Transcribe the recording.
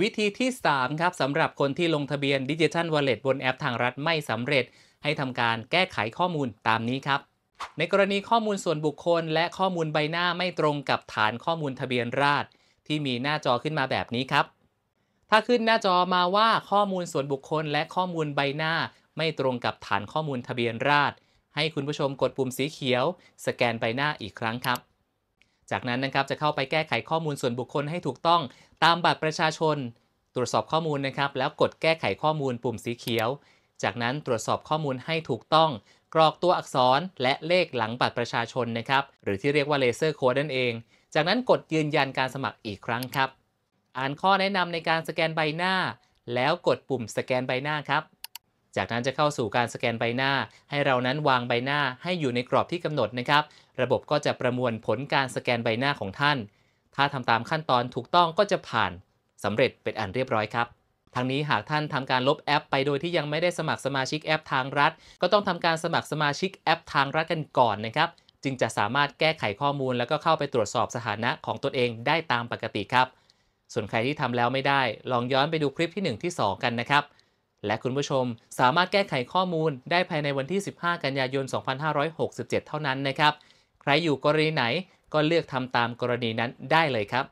วิธีที่ 3 ครับสำหรับคนที่ลงทะเบียนดิจิทัลวอลเล็ตบนแอปทางรัฐไม่สำเร็จ ให้ทำการแก้ไขข้อมูลตามนี้ครับ ในกรณีข้อมูลส่วนบุคคลและข้อมูลใบหน้าไม่ตรงกับฐานข้อมูลทะเบียนราษฎรที่มีหน้าจอขึ้นมาแบบนี้ครับ ถ้าขึ้นหน้าจอมาว่าข้อมูลส่วนบุคคลและข้อมูลใบหน้าไม่ตรงกับฐานข้อมูลทะเบียนราษฎรให้คุณผู้ชมกดปุ่มสีเขียว สแกนใบหน้าอีกครั้งครับจากนั้นนะครับจะเข้าไปแก้ไขข้อมูลส่วนบุคคลให้ถูกต้องตามบัตรประชาชน ตรวจสอบข้อมูลนะครับ แล้วกดแก้ไขข้อมูลปุ่มสีเขียว จากนั้นตรวจสอบข้อมูลให้ถูกต้อง กรอกตัวอักษรและเลขหลังบัตรประชาชนนะครับหรือที่เรียกว่าเลเซอร์โค้ดนั่นเอง จากนั้นกดยืนยันการสมัครอีกครั้งครับ อ่านข้อแนะนำในการสแกนใบหน้า แล้วกดปุ่มสแกนใบหน้าครับจากนั้นจะเข้าสู่การสแกนใบหน้า ให้เรานั้นวางใบหน้าให้อยู่ในกรอบที่กำหนดนะครับ ระบบก็จะประมวลผลการสแกนใบหน้าของท่าน ถ้าทำตามขั้นตอนถูกต้องก็จะผ่านสำเร็จเป็นอันเรียบร้อยครับทางนี้หากท่านทำการลบแอปไปโดยที่ยังไม่ได้สมัครสมาชิกแอปทางรัฐ ก็ต้องทำการสมัครสมาชิกแอปทางรัฐกันก่อนนะครับ จึงจะสามารถแก้ไขข้อมูลแล้วก็เข้าไปตรวจสอบสถานะของตนเองได้ตามปกติครับ ส่วนใครที่ทำแล้วไม่ได้ ลองย้อนไปดูคลิปที่1ที่2 กันนะครับและคุณผู้ชมสามารถแก้ไขข้อมูลได้ภายในวันที่ 15 กันยายน 2567 เท่านั้นนะครับ ใครอยู่กรณีไหนก็เลือกทำตามกรณีนั้นได้เลยครับ